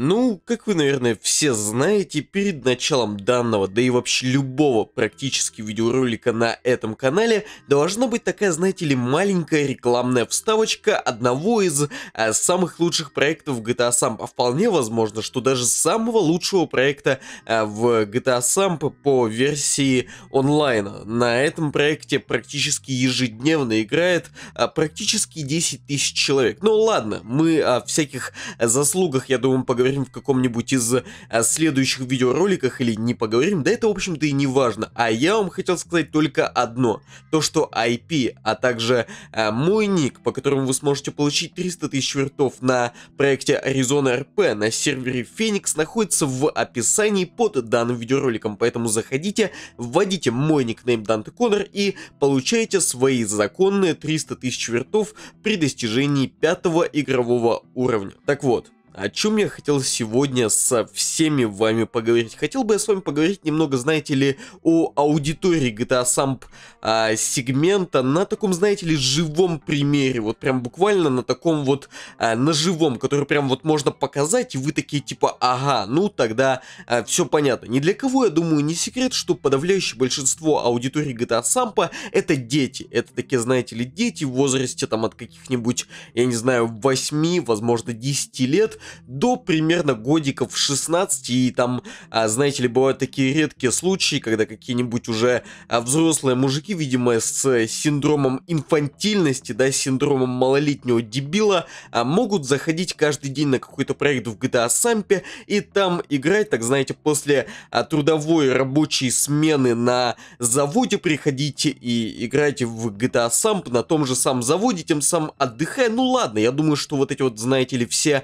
Ну, как вы, наверное, все знаете, перед началом данного, да и вообще любого практически видеоролика на этом канале, должна быть такая, знаете ли, маленькая рекламная вставочка одного из э, самых лучших проектов GTA Samp, а вполне возможно, что даже самого лучшего проекта э, в GTA Samp по версии онлайна. На этом проекте практически ежедневно играет э, практически 10 тысяч человек. Ну ладно, мы о всяких э, заслугах, я думаю, поговорим поговорим в каком-нибудь из а, следующих видеороликах или не поговорим, да это в общем-то и не важно. А я вам хотел сказать только одно, то что IP, а также а, мой ник, по которому вы сможете получить 300 тысяч вертов на проекте Arizona RP на сервере Phoenix, находится в описании под данным видеороликом, поэтому заходите, вводите мой ник name Dante Connor и получаете свои законные 300 тысяч вертов при достижении пятого игрового уровня. Так вот, о чем я хотел сегодня со всеми вами поговорить. Хотел бы я с вами поговорить немного, знаете ли, о аудитории GTA Samp а, сегмента на таком, знаете ли, живом примере. Вот прям буквально на таком вот, а, на живом, который прям вот можно показать, и вы такие типа, ага, ну тогда а, все понятно. Ни для кого, я думаю, не секрет, что подавляющее большинство аудитории GTA Samp это дети. Это такие, знаете ли, дети в возрасте там от каких-нибудь, я не знаю, 8, возможно, 10 лет, до примерно годиков 16, и там, а, знаете ли, бывают такие редкие случаи, когда какие-нибудь уже а, взрослые мужики, видимо, с синдромом инфантильности, да, с синдромом малолетнего дебила, а, могут заходить каждый день на какой-то проект в GTA Сампе и там играть, так знаете, после трудовой рабочей смены на заводе приходить и играть в GTA Samp на том же самом заводе, тем самым отдыхая. Ну ладно, я думаю, что вот эти вот, знаете ли, все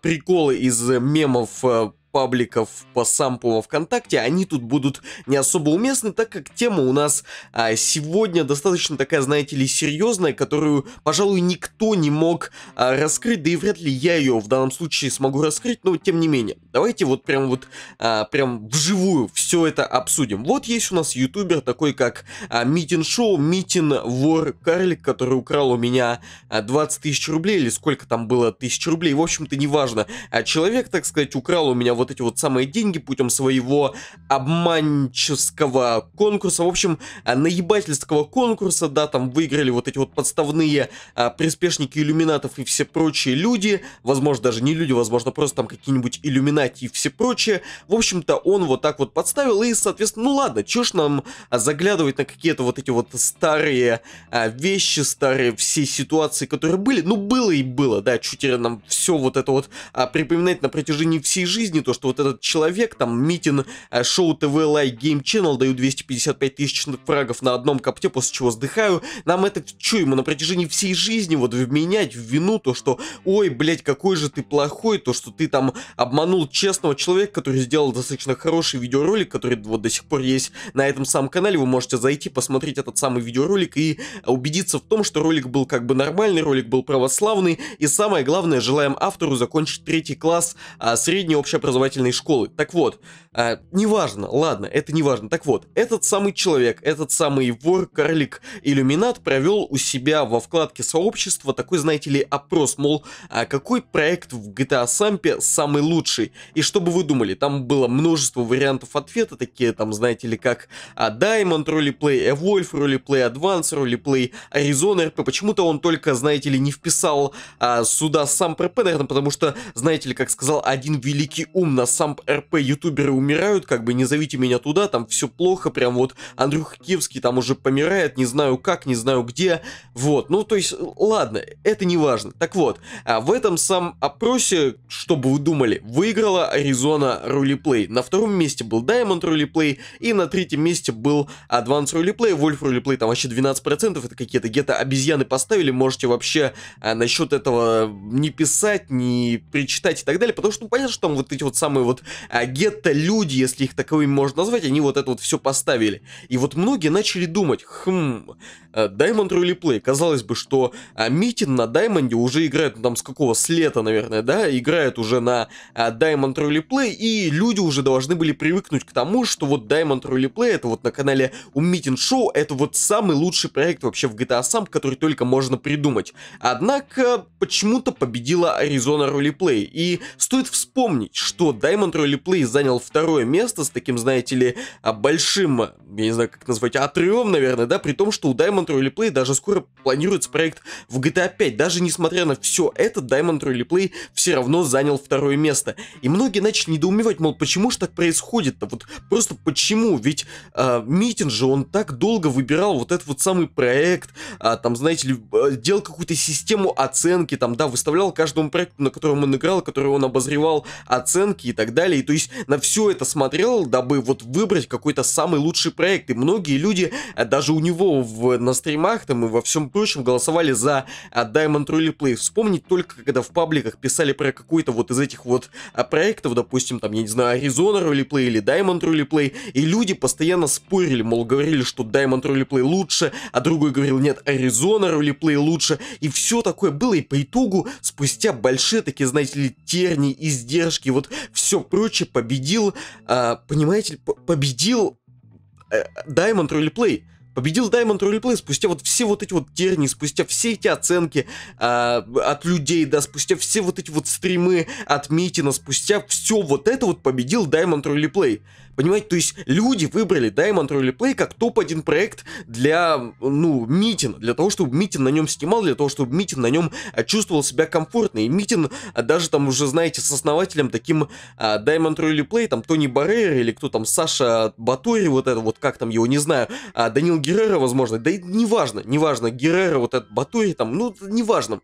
приколы из э, мемов э, пабликов по сампу во ВКонтакте, они тут будут не особо уместны, так как тема у нас а, сегодня достаточно такая, знаете ли, серьезная, которую, пожалуй, никто не мог а, раскрыть, да и вряд ли я ее в данном случае смогу раскрыть, но тем не менее. Давайте вот прям вот, а, прям вживую все это обсудим. Вот есть у нас ютубер такой, как а, Митин Шоу, Митин Вор Карлик, который украл у меня а, 20 тысяч рублей, или сколько там было тысяч рублей, в общем-то, неважно. А человек, так сказать, украл у меня вот вот эти вот самые деньги путем своего обманческого конкурса, в общем, а, наебательского конкурса, да, там выиграли вот эти вот подставные а, приспешники иллюминатов и все прочие люди, возможно, даже не люди, возможно, просто там какие-нибудь иллюминати и все прочее, в общем-то, он вот так вот подставил, и, соответственно, ну ладно, чё ж нам а, заглядывать на какие-то вот эти вот старые а, вещи, старые все ситуации, которые были, ну, было и было, да, чуть нам все вот это вот а, припоминать на протяжении всей жизни, то, что вот этот человек, там, Митин, э, шоу ТВ Лайк Гейм Channel, даю 255 тысяч фрагов на одном копте, после чего сдыхаю, нам это, чё, ему на протяжении всей жизни вот вменять в вину то, что, ой, блядь, какой же ты плохой, то, что ты там обманул честного человека, который сделал достаточно хороший видеоролик, который вот до сих пор есть на этом самом канале, вы можете зайти, посмотреть этот самый видеоролик и убедиться в том, что ролик был как бы нормальный, ролик был православный, и самое главное, желаем автору закончить третий класс а, средней общеобразовательной образовательной школы. Так вот, а, неважно, ладно, это неважно. Так вот, этот самый человек, этот самый вор, карлик, иллюминат провел у себя во вкладке сообщества такой, знаете ли, опрос, мол, а какой проект в GTA Сампе самый лучший? И что бы вы думали, там было множество вариантов ответа, такие там, знаете ли, как а, Diamond Roleplay, Evolve а Roleplay, Advance Roleplay, Arizona RP. Почему-то он только, знаете ли, не вписал а, сюда сам RP, наверное, потому что, знаете ли, как сказал один великий ум на сам РП ютуберы у умирают, как бы не зовите меня туда, там все плохо, прям вот Андрюх Киевский там уже помирает, не знаю как, не знаю где, вот, ну то есть, ладно, это не важно. Так вот, а в этом сам опросе, чтобы вы думали, выиграла Аризона Рулиплей, на втором месте был Diamond Рулиплей и на третьем месте был Advance Рулиплей, Wolf Рулиплей там вообще 12%, это какие-то где-то обезьяны поставили, можете вообще а, насчет этого не писать, не причитать и так далее, потому что ну, понятно, что там вот эти вот самые вот а, гетто-люди, люди, если их таковыми можно назвать, они вот это вот все поставили. И вот многие начали думать, хм, э, Diamond Rally Play, казалось бы, что а, Митин на Даймонде уже играет, ну, там, с какого, с лета, наверное, да, играет уже на а, Diamond Rally Play, и люди уже должны были привыкнуть к тому, что вот Diamond Rally Play, это вот на канале у Митин Шоу, это вот самый лучший проект вообще в GTA сам, который только можно придумать. Однако, почему-то победила Arizona Rally Play, и стоит вспомнить, что Diamond Rally Play занял второй второе место с таким, знаете ли, а, большим, я не знаю, как назвать, отрывом, наверное, да, при том, что у Diamond Rally Play даже скоро планируется проект в GTA 5. Даже несмотря на все это, Diamond Rally Play все равно занял второе место. И многие начали недоумевать, мол, почему же так происходит-то? Вот просто почему? Ведь э, а, Митин же, он так долго выбирал вот этот вот самый проект, э, там, знаете ли, делал какую-то систему оценки, там, да, выставлял каждому проекту, на котором он играл, который он обозревал, оценки и так далее. И, то есть на все это смотрел, дабы вот выбрать какой-то самый лучший проект. И многие люди, э, даже у него в, на стримах там и во всем прочем, голосовали за э, Diamond Rally Play. Вспомнить только, когда в пабликах писали про какой-то вот из этих вот э, проектов, допустим, там, я не знаю, Arizona Rally Play или Diamond Rally Play, и люди постоянно спорили, мол, говорили, что Diamond Rally Play лучше, а другой говорил, нет, Arizona Rally Play лучше, и все такое было, и по итогу, спустя большие такие, знаете ли, терни, издержки, вот все прочее победил а, понимаете, э, победил Diamond Roleplay. Победил Diamond Roleplay спустя вот все вот эти вот терни, спустя все эти оценки а, от людей, да, спустя все вот эти вот стримы от Митина, спустя все вот это вот победил Diamond Roleplay. Понимаете, то есть люди выбрали Diamond Role как топ-1 проект для, ну, Митин, для того, чтобы Митин на нем снимал, для того, чтобы Митин на нем а, чувствовал себя комфортно. И Митин а, даже там уже, знаете, с основателем таким а, Diamond Role там Тони Баррер или кто там, Саша Батори, вот это вот, как там его, не знаю, а, Данил Геррера, возможно, да и неважно, неважно, Геррера, вот этот Батори там, ну, неважно.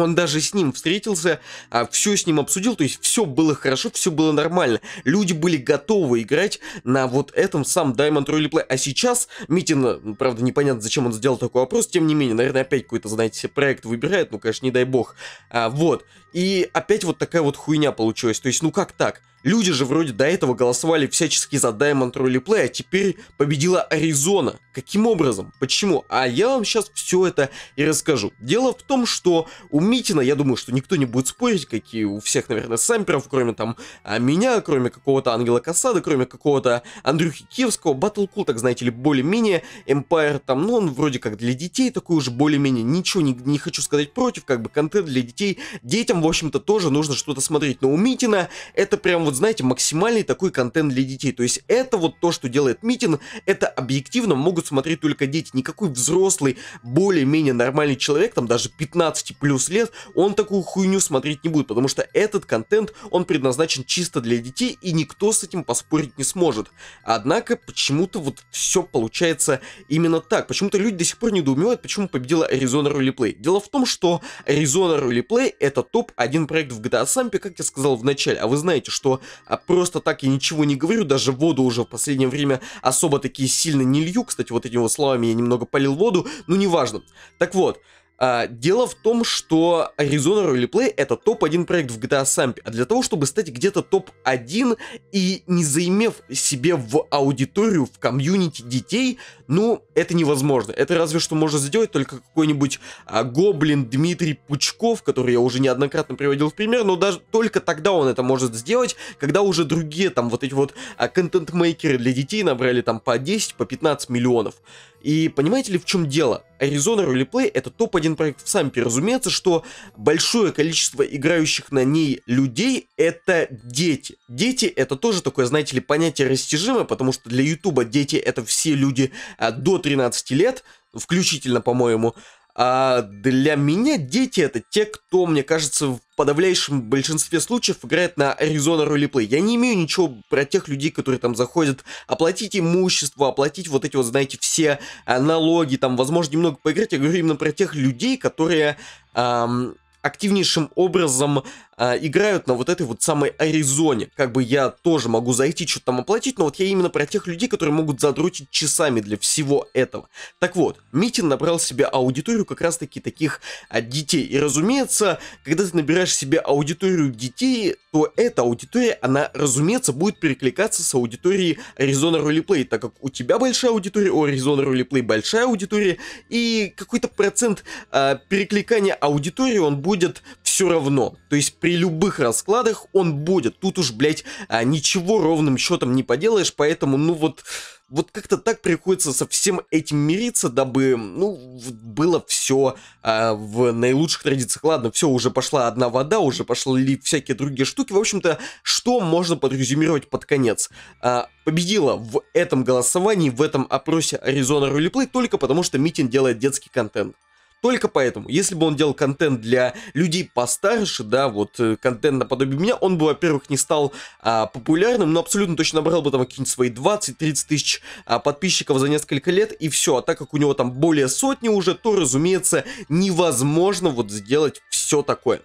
Он даже с ним встретился, а все с ним обсудил, то есть все было хорошо, все было нормально. Люди были готовы играть на вот этом сам Diamond Rally А сейчас Митин, правда, непонятно, зачем он сделал такой опрос, тем не менее, наверное, опять какой-то, знаете, проект выбирает, ну, конечно, не дай бог. А, вот. И опять вот такая вот хуйня получилась. То есть, ну как так? Люди же вроде до этого голосовали всячески за Diamond Rally а теперь победила Аризона. Каким образом? Почему? А я вам сейчас все это и расскажу. Дело в том, что у Митина, я думаю, что никто не будет спорить, какие у всех, наверное, самперов, кроме там а меня, кроме какого-то Ангела Касада, кроме какого-то Андрюхи Киевского, Battle Cool, так знаете ли, более-менее, Empire там, ну он вроде как для детей такой уже более-менее, ничего не, не хочу сказать против, как бы контент для детей, детям, в общем-то, тоже нужно что-то смотреть, но у Митина это прям вот, знаете, максимальный такой контент для детей. То есть это вот то, что делает Митин, это объективно могут смотреть только дети. Никакой взрослый, более-менее нормальный человек, там даже 15 плюс лет, он такую хуйню смотреть не будет, потому что этот контент, он предназначен чисто для детей, и никто с этим поспорить не сможет. Однако, почему-то вот все получается именно так. Почему-то люди до сих пор недоумевают, почему победила Arizona Roleplay. Дело в том, что Arizona Roleplay это топ-1 проект в GTA Sampe, а. как я сказал в начале. А вы знаете, что а, просто так я ничего не говорю, даже воду уже в последнее время особо такие сильно не лью. Кстати, вот этими вот словами я немного полил воду, но неважно. Так вот, а, дело в том, что Arizona Roleplay это топ-1 проект в GTA Samp, а для того, чтобы стать где-то топ-1 и не заимев себе в аудиторию, в комьюнити детей, ну, это невозможно. Это разве что можно сделать только какой-нибудь а, гоблин Дмитрий Пучков, который я уже неоднократно приводил в пример, но даже только тогда он это может сделать, когда уже другие там вот эти вот а, контент-мейкеры для детей набрали там по 10, по 15 миллионов. И понимаете ли, в чем дело? Arizona Roleplay это топ-1 один проект в Разумеется, что большое количество играющих на ней людей это дети. Дети это тоже такое, знаете ли, понятие растяжимое, потому что для Ютуба дети это все люди а, до 13 лет, включительно, по-моему. А для меня дети это те, кто, мне кажется, в подавляющем большинстве случаев играет на Arizona Roleplay. Я не имею ничего про тех людей, которые там заходят, оплатить имущество, оплатить вот эти вот, знаете, все а, налоги, там, возможно, немного поиграть. Я говорю именно про тех людей, которые эм, активнейшим образом а, играют на вот этой вот самой Аризоне. Как бы я тоже могу зайти, что-то там оплатить, но вот я именно про тех людей, которые могут задротить часами для всего этого. Так вот, Митин набрал себе аудиторию как раз-таки таких а, детей. И разумеется, когда ты набираешь себе аудиторию детей, то эта аудитория, она, разумеется, будет перекликаться с аудиторией Arizona Roleplay, так как у тебя большая аудитория, у Arizona Roleplay большая аудитория, и какой-то процент а, перекликания аудитории, он будет все равно. То есть при любых раскладах он будет. Тут уж, блядь, а, ничего ровным счетом не поделаешь, поэтому, ну вот... Вот как-то так приходится со всем этим мириться, дабы, ну, было все а, в наилучших традициях. Ладно, все, уже пошла одна вода, уже пошли всякие другие штуки. В общем-то, что можно подрезюмировать под конец? А, победила в этом голосовании, в этом опросе Arizona Roleplay только потому, что Митин делает детский контент. Только поэтому, если бы он делал контент для людей постарше, да, вот э, контент наподобие меня, он бы, во-первых, не стал а, популярным, но абсолютно точно набрал бы там какие-нибудь свои 20-30 тысяч а, подписчиков за несколько лет, и все. А так как у него там более сотни уже, то, разумеется, невозможно вот сделать все такое.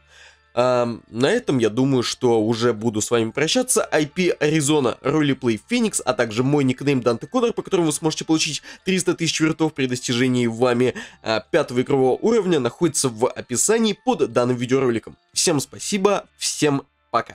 А, на этом я думаю, что уже буду с вами прощаться. IP Arizona, Roleplay Phoenix, а также мой никнейм Данте Кодер, по которому вы сможете получить 300 тысяч вертов при достижении вами а, пятого игрового уровня, находится в описании под данным видеороликом. Всем спасибо, всем пока.